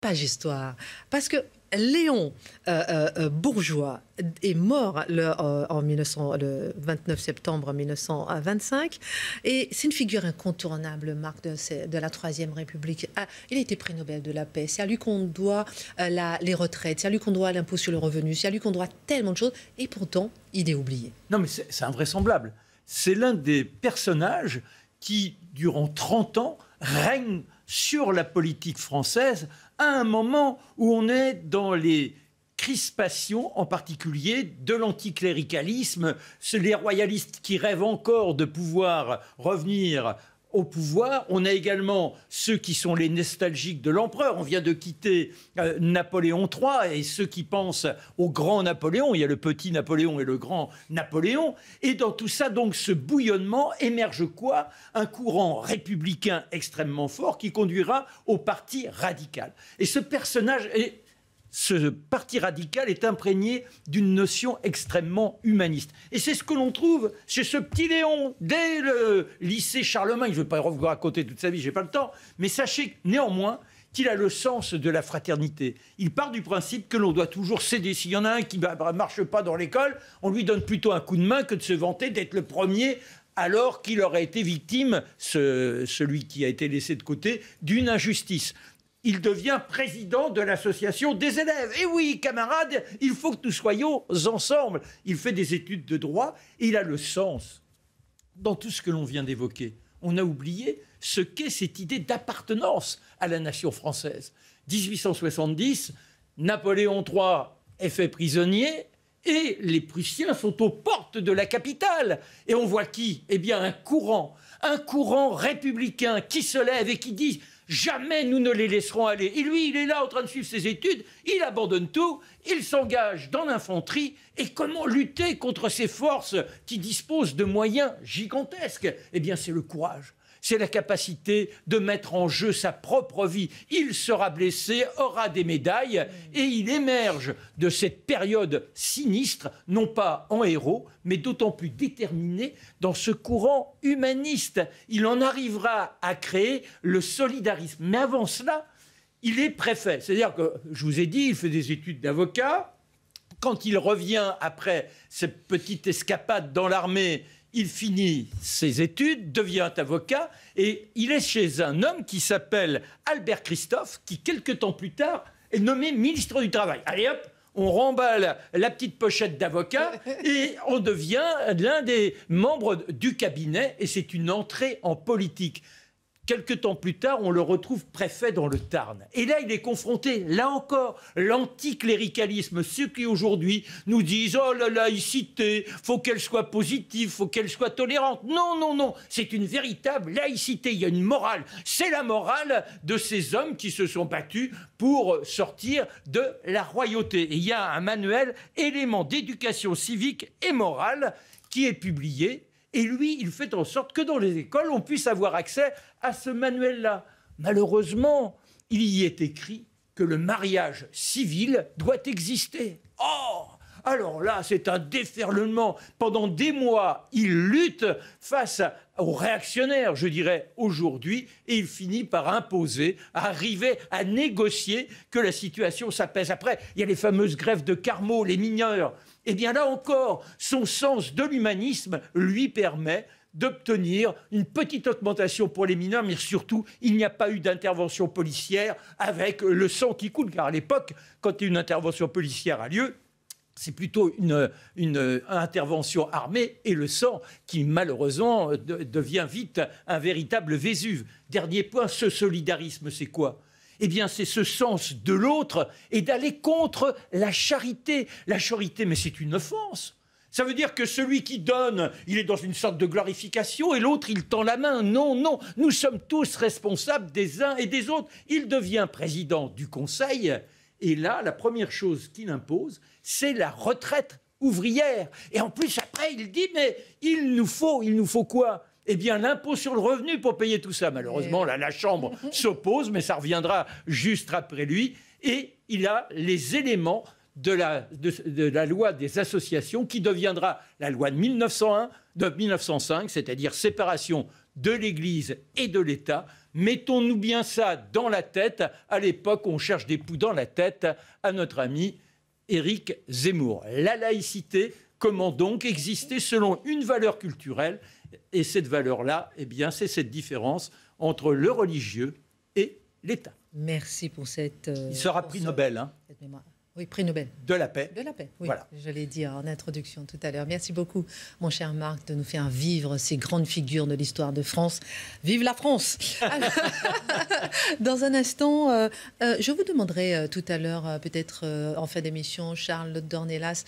page histoire. Parce que Léon euh, euh, euh, Bourgeois est mort le, en le 29 septembre 1925 et c'est une figure incontournable, Marc, de, la Troisième République. Ah, il a été prix Nobel de la paix. C'est à lui qu'on doit les retraites, c'est à lui qu'on doit l'impôt sur le revenu, c'est à lui qu'on doit tellement de choses et pourtant il est oublié. Non mais c'est invraisemblable. C'est l'un des personnages qui, durant 30 ans, règne sur la politique française à un moment où on est dans les crispations, en particulier de l'anticléricalisme, les royalistes qui rêvent encore de pouvoir revenir au pouvoir. On a également ceux qui sont les nostalgiques de l'empereur. On vient de quitter euh, Napoléon III et ceux qui pensent au grand Napoléon. Il y a le petit Napoléon et le grand Napoléon. Et dans tout ça, donc, ce bouillonnement émerge quoi Un courant républicain extrêmement fort qui conduira au parti radical. Et ce personnage est ce parti radical est imprégné d'une notion extrêmement humaniste. Et c'est ce que l'on trouve chez ce petit Léon, dès le lycée Charlemagne. Je ne vais pas à côté toute sa vie, n'ai pas le temps. Mais sachez néanmoins qu'il a le sens de la fraternité. Il part du principe que l'on doit toujours céder. S'il y en a un qui ne marche pas dans l'école, on lui donne plutôt un coup de main que de se vanter d'être le premier alors qu'il aurait été victime, celui qui a été laissé de côté, d'une injustice il devient président de l'association des élèves. Et eh oui, camarades, il faut que nous soyons ensemble. Il fait des études de droit il a le sens. Dans tout ce que l'on vient d'évoquer, on a oublié ce qu'est cette idée d'appartenance à la nation française. 1870, Napoléon III est fait prisonnier et les Prussiens sont aux portes de la capitale. Et on voit qui Eh bien un courant, un courant républicain qui se lève et qui dit Jamais nous ne les laisserons aller. Et lui, il est là en train de suivre ses études, il abandonne tout, il s'engage dans l'infanterie. Et comment lutter contre ces forces qui disposent de moyens gigantesques Eh bien, c'est le courage c'est la capacité de mettre en jeu sa propre vie. Il sera blessé, aura des médailles, et il émerge de cette période sinistre, non pas en héros, mais d'autant plus déterminé dans ce courant humaniste. Il en arrivera à créer le solidarisme. Mais avant cela, il est préfet. C'est-à-dire que, je vous ai dit, il fait des études d'avocat, quand il revient après cette petite escapade dans l'armée, il finit ses études, devient avocat, et il est chez un homme qui s'appelle Albert Christophe, qui quelques temps plus tard est nommé ministre du Travail. Allez hop, on remballe la petite pochette d'avocat et on devient l'un des membres du cabinet et c'est une entrée en politique. Quelque temps plus tard, on le retrouve préfet dans le Tarn. Et là, il est confronté, là encore, l'anticléricalisme, ce qui aujourd'hui nous disent Oh, la laïcité, faut qu'elle soit positive, faut qu'elle soit tolérante. Non, non, non, c'est une véritable laïcité, il y a une morale. C'est la morale de ces hommes qui se sont battus pour sortir de la royauté. il y a un manuel élément d'éducation civique et morale qui est publié et lui, il fait en sorte que dans les écoles, on puisse avoir accès à ce manuel-là. Malheureusement, il y est écrit que le mariage civil doit exister. Oh alors là, c'est un déferlement. Pendant des mois, il lutte face aux réactionnaires, je dirais, aujourd'hui, et il finit par imposer, arriver à négocier que la situation s'apaise. Après, il y a les fameuses grèves de Carmeau, les mineurs. Eh bien là encore, son sens de l'humanisme lui permet d'obtenir une petite augmentation pour les mineurs, mais surtout, il n'y a pas eu d'intervention policière avec le sang qui coule, car à l'époque, quand une intervention policière a lieu, c'est plutôt une, intervention armée et le sang qui, malheureusement, euh, devient vite un véritable Vésuve. Dernier point, ce solidarisme, c'est quoi eh bien, c'est ce sens de l'autre et d'aller contre la charité. La charité, mais c'est une offense. Ça veut dire que celui qui donne, il est dans une sorte de glorification et l'autre, il tend la main. Non, non, nous sommes tous responsables des uns et des autres. Il devient président du Conseil et là, la première chose qu'il impose, c'est la retraite ouvrière. Et en plus, après, il dit, mais il nous faut, il nous faut quoi eh bien, l'impôt sur le revenu pour payer tout ça. Malheureusement, là, la Chambre s'oppose, mais ça reviendra juste après lui. Et il a les éléments de la, de la loi des associations qui deviendra la loi de 1901, de 1905, c'est-à-dire séparation de l'Église et de l'État. Mettons-nous bien ça dans la tête. À l'époque, on cherche des poux dans la tête à notre ami Éric Zemmour. La laïcité, comment donc exister selon une valeur culturelle Et cette valeur-là, eh bien, c'est cette différence entre le religieux et l'État. Merci pour cette. Euh, Il sera prix Nobel. Hein. Oui, prix Nobel. De la paix. De la paix, oui. Voilà. Je l'ai dit en introduction tout à l'heure. Merci beaucoup, mon cher Marc, de nous faire vivre ces grandes figures de l'histoire de France. Vive la France Dans un instant, euh, euh, je vous demanderai euh, tout à l'heure, peut-être en fin d'émission, Charles Dornelas.